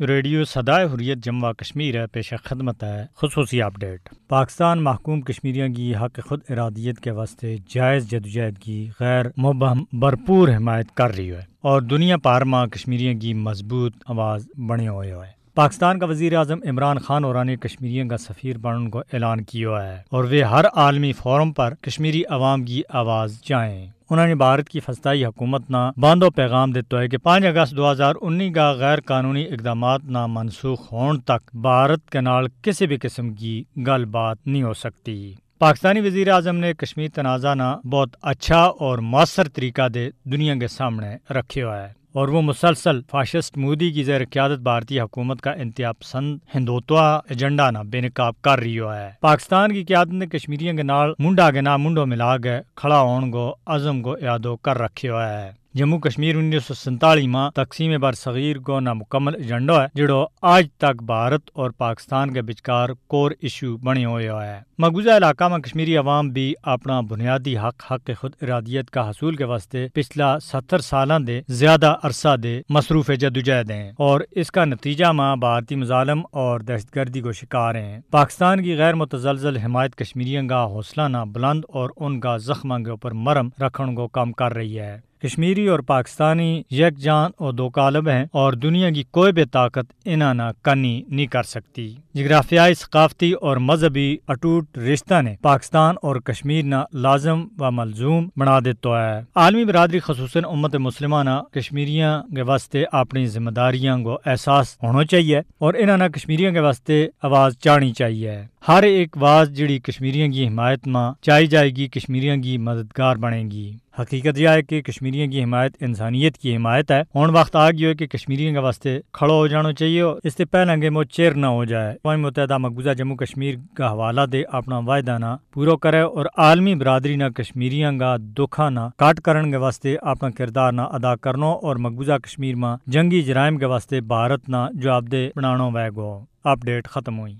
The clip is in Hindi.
रेडियो सदाए हुरियत जमवा कश्मीर है पेश खदमत है खसूसी अपडेट पाकिस्तान महकूम कश्मीरियों की हक खुद इरादियत के वास्ते जायज़ जदोजहद की गैर मुबहम भरपूर हमायत कर रही है और दुनिया पार मां कश्मीरियों की मजबूत आवाज़ बने हुए है पाकिस्तान का वजीर अजम इमरान खान और कश्मीरियों का सफ़ीर बनने को ऐलान किया है और वे हर आलमी फोरम पर कश्मीरी आवाम की आवाज़ जाएँ उन्होंने भारत की फसदाई हुकूमत न बंद और पैगाम दिता है कि पाँच अगस्त दो हज़ार उन्नीस का गैर कानूनी इकदाम न मनसूख होने तक भारत के नाल किसी भी किस्म की गल बात नहीं हो सकती पाकिस्तानी वजीर अजम ने कश्मीर तनाज़ा ना बहुत अच्छा और मौसर तरीका दे दुनिया के सामने रखे हुआ है और वो मुसलसल फाशिस्ट मोदी की जैर क्यादत भारतीय हुकूमत का इंतहा पसंद हिंदुत्वा एजेंडा ना बेनकाब कर रही है पाकिस्तान की क्यादत ने कश्मीरियों के नाल मुंडा के ना मुंडो मिला के खड़ा होने को अजम को यादो कर रखे हुआ है जम्मू कश्मीर उन्नीस सौ सैतालीस में तकसीम बर सगीर को नामुकमल एजेंडो है जो आज तक भारत और पाकिस्तान के बिचकार कोर इशू बने हुए है मकबूजा इलाका में कश्मीरी अवाम भी अपना बुनियादी हक हक खुद इरादियत का हसूल के वास्ते पिछला सत्तर साल दे ज्यादा अरसा दे मसरूफ जदोजहद हैं और इसका नतीजा माँ भारतीय मुजालम और दहशत गर्दी को शिकार हैं पाकिस्तान की गैर मुतजलजल हिमायत कश्मीरियों का हौसला ना बुलंद और उनका जख्मों के ऊपर मरम रखने को काम कर रही है कश्मीरी और पाकिस्तानी यकजान और दो कालब हैं और दुनिया की कोई भी ताकत इनाना कनी नहीं कर सकती जगराफियाई सकाफती और मजहबी अटूट रिश्ता ने पाकिस्तान और कश्मीर ना लाजम व मलजूम बना देता है आलमी बरदरी खसूस उम्मत मुसलमाना कश्मीरिया के वास्ते अपनी जिम्मेदारियों को एहसास होना चाहिए और इन्होंने कश्मीरियों के वास्ते आवाज़ चाढ़नी चाहिए हर एक आवाज़ जी कश्मीरियों की हिमायत में चाही जाएगी कश्मीरियों की मददगार बनेगी हकीकत यह है कि कश्मीरियों की हिमायत इंसानियत की हिमायत है हूँ वक्त आ गयो है कि कश्मीरियों के वास्ते खड़ो हो जाना चाहिए इससे पहले कि वो चेर ना हो जाए कौन मुतहदा मकबूजा जम्मू कश्मीर का हवाला दे अपना वायदा ना पूरा करे और आलमी बरादरी ना कश्मीरियों का दुखा ना काट करने के वास्ते अपना किरदार ना अदा करना और मकबूजा कश्मीर में जंगी जराइम के वास्ते भारत ना जवाबदेह बनाना गो अपडेट खत्म हुई